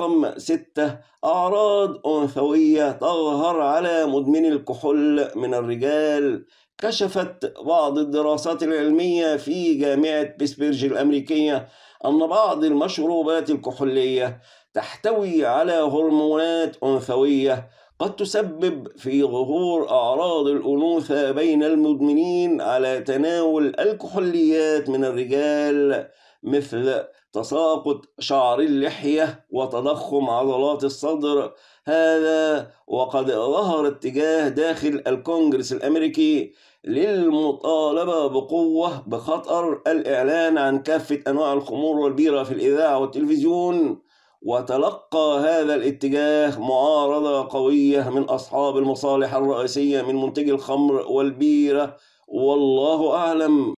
رقم ستة أعراض أنثوية تظهر على مدمني الكحول من الرجال كشفت بعض الدراسات العلمية في جامعة بيسبرج الأمريكية أن بعض المشروبات الكحولية تحتوي على هرمونات أنثوية قد تسبب في ظهور أعراض الأنوثة بين المدمنين على تناول الكحوليات من الرجال مثل تساقط شعر اللحية وتضخم عضلات الصدر هذا وقد ظهر اتجاه داخل الكونجرس الأمريكي للمطالبة بقوة بخطر الإعلان عن كافة أنواع الخمور والبيرة في الإذاعة والتلفزيون وتلقى هذا الاتجاه معارضة قوية من أصحاب المصالح الرئيسية من منتجي الخمر والبيرة والله أعلم